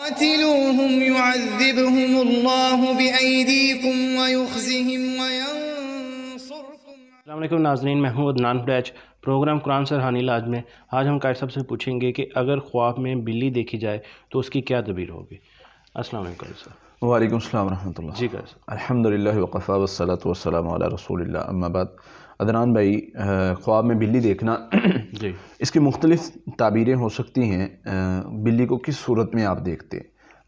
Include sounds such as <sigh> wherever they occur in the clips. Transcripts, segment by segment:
قاتلوهم يعذبهم الله بأيديكم ويخزهم وينصركم नाजरीन मैं हूँ अदनान हुडैच प्रोग्राम कुरान हानी लाज में आज हम कायद साहब से पूछेंगे कि अगर ख्वाब में बिल्ली देखी जाए तो उसकी क्या तबीर होगी अस्सलाम वालेकुम सर वालेकुम सलाम रहमतुल्लाह जी सर अल्हम्दुलिल्लाह वकफ़ा वसलात वसलाम अला रसूलिल्लाह अम्मा बाद अदनान भाई ख्वाब में बिल्ली देखना जी इसकी मुख्तलिफ ताबीरें हो सकती हैं बिल्ली को किस सूरत में आप देखते हैं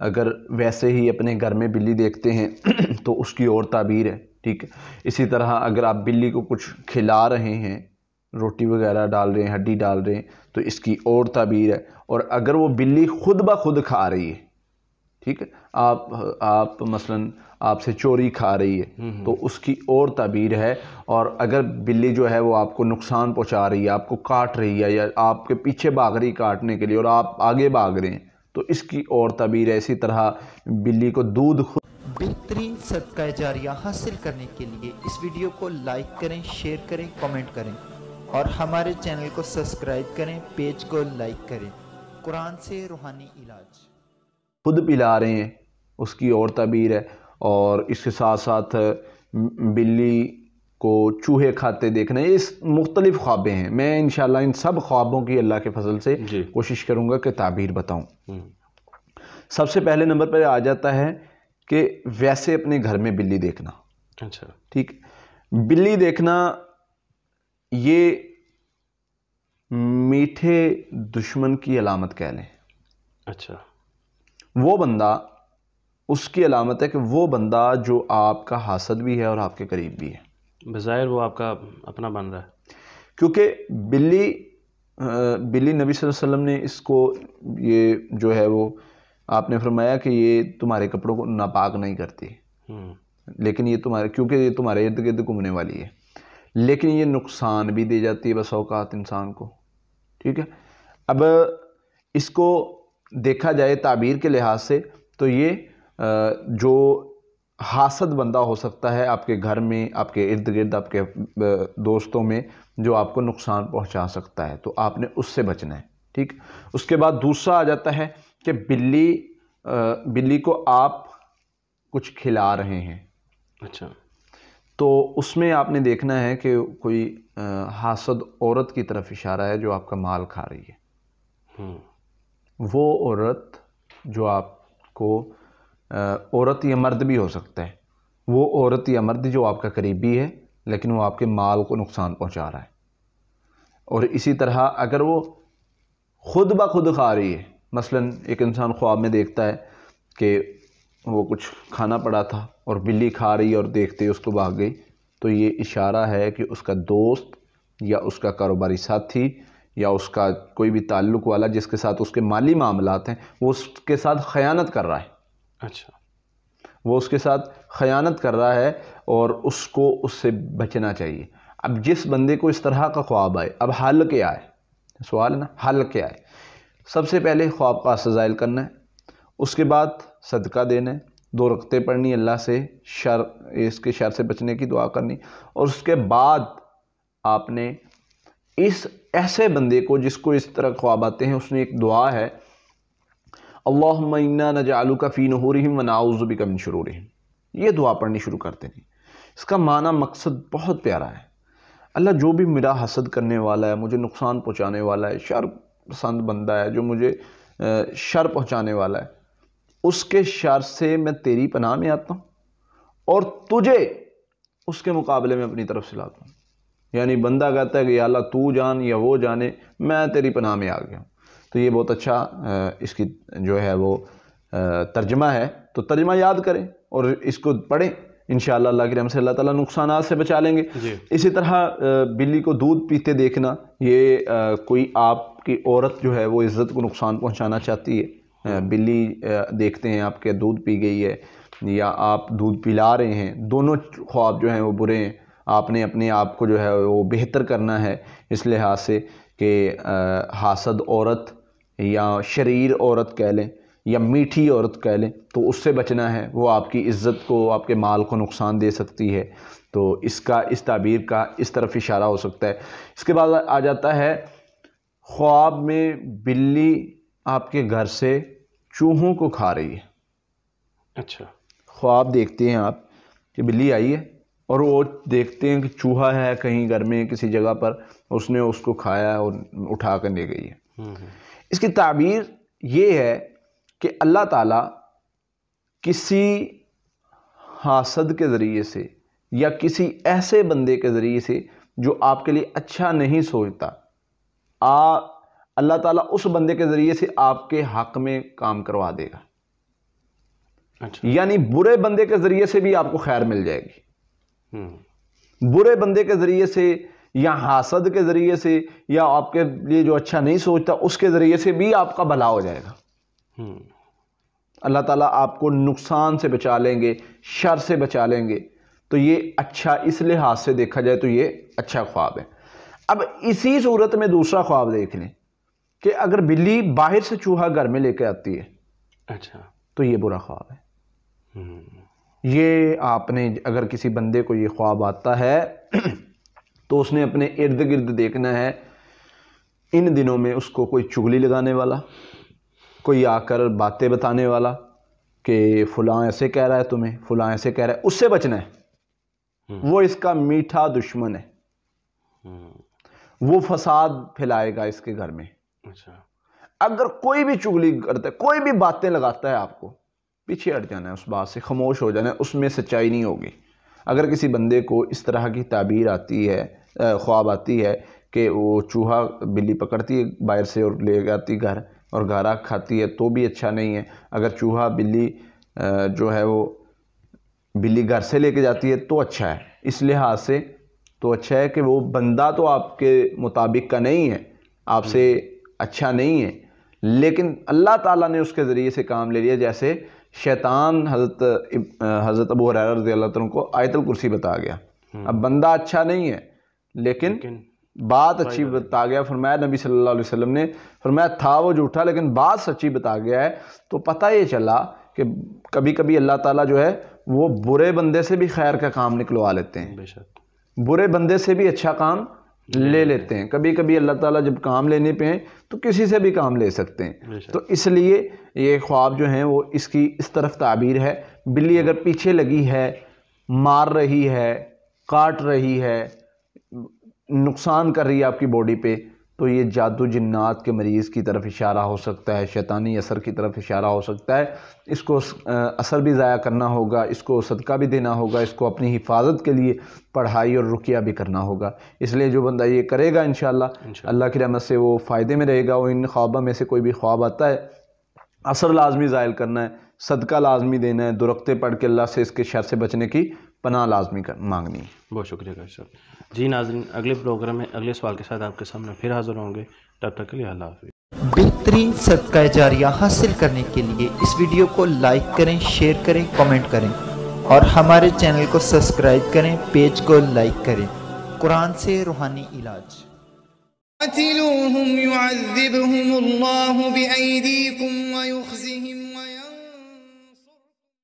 अगर वैसे ही अपने घर में बिल्ली देखते हैं तो उसकी और ताबीर है ठीक है इसी तरह अगर आप बिल्ली को कुछ खिला रहे हैं रोटी वगैरह डाल रहे हैं हड्डी डाल रहे हैं तो इसकी और ताबीर है और अगर वो बिल्ली खुद ब खुद खा रही है ठीक है आप आप मसलन आपसे चोरी खा रही है हम्म, हम्म। तो उसकी और तबीर है और अगर बिल्ली जो है वो आपको नुकसान पहुंचा रही है आपको काट रही है या आपके पीछे भाग रही काटने के लिए और आप आगे भाग रहे हैं तो इसकी और तबीर है इसी तरह बिल्ली को दूध बेहतरीन सदका जारिया हासिल करने के लिए इस वीडियो को लाइक करें शेयर करें कमेंट करें और हमारे चैनल को सब्सक्राइब करें पेज को लाइक करें कुरान से रूहानी इलाज खुद पिला रहे हैं उसकी और तबीर है और इसके साथ साथ बिल्ली को चूहे खाते देखना ये इस मुख्तलिफ ख्वाबें हैं मैं इन इन सब ख्वाबों की अल्लाह के फजल से कोशिश करूँगा कि ताबीर बताऊँ हम्म। सबसे पहले नंबर पर आ जाता है कि वैसे अपने घर में बिल्ली देखना अच्छा ठीक बिल्ली देखना ये मीठे दुश्मन की अलामत कह लें अच्छा वो बंदा उसकी अलामत है कि वो बंदा जो आपका हासद भी है और आपके करीब भी है बज़ाहिर वो आपका अपना बन रहा है क्योंकि बिल्ली बिल्ली नबी वसल्लम ने इसको ये जो है वो आपने फरमाया कि ये तुम्हारे कपड़ों को नापाक नहीं करती हम्म। लेकिन ये तुम्हारे क्योंकि ये तुम्हारे इर्द गिर्द घूमने वाली है लेकिन ये नुकसान भी दे जाती है बस अवकात इंसान को ठीक है अब इसको देखा जाए ताबीर के लिहाज से तो ये जो हासद बंदा हो सकता है आपके घर में आपके इर्द गिर्द आपके दोस्तों में जो आपको नुकसान पहुंचा सकता है तो आपने उससे बचना है ठीक उसके बाद दूसरा आ जाता है कि बिल्ली बिल्ली को आप कुछ खिला रहे हैं अच्छा तो उसमें आपने देखना है कि कोई हासद औरत की तरफ इशारा है जो आपका माल खा रही है हम्म। वो औरत जो आपको औरत या मर्द भी हो सकता है वो औरत या मर्द जो आपका करीबी है लेकिन वो आपके माल को नुकसान पहुंचा रहा है और इसी तरह अगर वो खुद ब खुद खा रही है मसलन एक इंसान ख्वाब में देखता है कि वो कुछ खाना पड़ा था और बिल्ली खा रही है और देखते ही उसको भाग गई तो ये इशारा है कि उसका दोस्त या उसका कारोबारी साथी या उसका कोई भी ताल्लुक़ वाला जिसके साथ उसके माली मामला हैं वो उसके साथ ख़यानत कर रहा है अच्छा वो उसके साथ ख़यानत कर रहा है और उसको उससे बचना चाहिए अब जिस बंदे को इस तरह का ख्वाब आए अब हल क्या आए सवाल है ना हल क्या आए सबसे पहले ख्वाब का सज़ाइल करना है उसके बाद सदका देना है दो रखते पढ़नी अल्लाह से शर इसके शर से बचने की दुआ करनी और उसके बाद आपने इस ऐसे बंदे को जिसको इस तरह ख्वाब आते हैं उसने एक दुआ है अल्लाह न नजालू का फ़ी भी व शुरू हो रही ये दुआ पढ़नी शुरू करते हैं इसका माना मकसद बहुत प्यारा है अल्लाह जो भी मेरा हसद करने वाला है मुझे नुकसान पहुँचाने वाला है शर पसंद बंदा है जो मुझे शर पहुँचाने वाला है उसके शर से मैं तेरी पनाह में आता हूँ और तुझे उसके मुकाबले में अपनी तरफ से लाता हूँ यानी बंदा कहता है कि अल्लाह तू जान या वो जाने मैं तेरी पनाह में आ गया हूँ तो ये बहुत अच्छा इसकी जो है वो तर्जमा है तो तर्जमा याद करें और इसको पढ़ें इन अल्लाह के रहम से अल्लाह तला नुकसान से बचा लेंगे इसी तरह बिल्ली को दूध पीते देखना ये कोई आपकी औरत जो है वो इज़्ज़त को नुकसान पहुँचाना चाहती है बिल्ली देखते हैं आपके दूध पी गई है या आप दूध पिला रहे हैं दोनों ख्वाब जो हैं वो बुरे हैं आपने अपने आप को जो है वो बेहतर करना है इस लिहाज से कि हासद औरत या शरीर औरत कह लें या मीठी औरत कह लें तो उससे बचना है वो आपकी इज़्ज़त को आपके माल को नुकसान दे सकती है तो इसका इस तबीर का इस तरफ इशारा हो सकता है इसके बाद आ जाता है ख्वाब में बिल्ली आपके घर से चूहों को खा रही है अच्छा ख्वाब देखते हैं आप कि बिल्ली आई है और वो देखते हैं कि चूहा है कहीं घर में किसी जगह पर उसने उसको खाया और उठा कर ले गई है हम्म, हम्म। इसकी ताबीर ये है कि अल्लाह ताला किसी हासद के ज़रिए से या किसी ऐसे बंदे के ज़रिए से जो आपके लिए अच्छा नहीं सोचता आ अल्लाह ताला उस बंदे के ज़रिए से आपके हक में काम करवा देगा अच्छा। यानी बुरे बंदे के ज़रिए से भी आपको खैर मिल जाएगी बुरे बंदे के ज़रिए से या हासद के ज़रिए से या आपके लिए जो अच्छा नहीं सोचता उसके ज़रिए से भी आपका भला हो जाएगा अल्लाह ताला आपको नुकसान से बचा लेंगे शर से बचा लेंगे तो ये अच्छा इस लिहाज से देखा जाए तो ये अच्छा ख्वाब है अब इसी सूरत में दूसरा ख्वाब देख लें कि अगर बिल्ली बाहर से चूहा घर में लेके आती है अच्छा तो ये बुरा ख्वाब है हम्म। ये आपने अगर किसी बंदे को ये ख्वाब आता है <clears throat> तो उसने अपने इर्द गिर्द देखना है इन दिनों में उसको कोई चुगली लगाने वाला कोई आकर बातें बताने वाला कि फलां ऐसे कह रहा है तुम्हें फलां ऐसे कह रहा है उससे बचना है हम्म। वो इसका मीठा दुश्मन है हम्म। वो फसाद फैलाएगा इसके घर में अच्छा अगर कोई भी चुगली करता है कोई भी बातें लगाता है आपको पीछे हट जाना है उस बात से खामोश हो जाना है उसमें सच्चाई नहीं होगी अगर किसी बंदे को इस तरह की ताबीर आती है ख्वाब आती है कि वो चूहा बिल्ली पकड़ती है बाहर से और ले जाती घर और घर खाती है तो भी अच्छा नहीं है अगर चूहा बिल्ली जो है वो बिल्ली घर से लेके जाती है तो अच्छा है इस लिहाज से तो अच्छा है कि वो बंदा तो आपके मुताबिक का नहीं है आपसे हम्म। अच्छा नहीं है लेकिन अल्लाह ताला ने उसके ज़रिए से काम ले लिया जैसे शैतान हजरत हजरत अबू हर रजी अल्लाह तुम को आयतल कुर्सी बता गया हम्म। अब बंदा अच्छा नहीं है लेकिन, लेकिन बात अच्छी बता गया फरमाया नबी सल्लल्लाहु अलैहि वसल्लम ने फरमाया था वो झूठा लेकिन बात सच्ची बता गया है तो पता ये चला कि कभी कभी अल्लाह ताला जो है वो बुरे बंदे से भी खैर का काम निकलवा लेते हैं बेशक बुरे बंदे से भी अच्छा काम ले लेते हैं कभी कभी अल्लाह ताला जब काम लेने पे हैं तो किसी से भी काम ले सकते हैं तो इसलिए ये ख्वाब जो हैं वो इसकी इस तरफ ताबीर है बिल्ली अगर पीछे लगी है मार रही है काट रही है नुकसान कर रही है आपकी बॉडी पे तो ये जादू जन्नात के मरीज़ की तरफ इशारा हो सकता है शैतानी असर की तरफ इशारा हो सकता है इसको असर भी ज़ाया करना होगा इसको सदका भी देना होगा इसको अपनी हिफाजत के लिए पढ़ाई और रुकिया भी करना होगा इसलिए जो बंदा ये करेगा इन अल्लाह की रहमत से वो फ़ायदे में रहेगा और इन ख्वाबों में से कोई भी ख्वाब आता है असर लाजमी ज़ायल करना है सदका लाजमी देना है दुरखते पढ़ के अल्लाह से इसके शर से बचने की पना लाजमी कर मांगनी बहुत शुक्रिया काश सर जी नाजरीन अगले प्रोग्राम में अगले सवाल के साथ आपके सामने फिर हाजिर होंगे तब तक के लिए अल्लाह हाफि बेहतरीन सदका जारिया हासिल करने के लिए इस वीडियो को लाइक करें शेयर करें कमेंट करें और हमारे चैनल को सब्सक्राइब करें पेज को लाइक करें कुरान से रूहानी इलाज قاتلوهم يعذبهم الله بأيديكم ويخزهم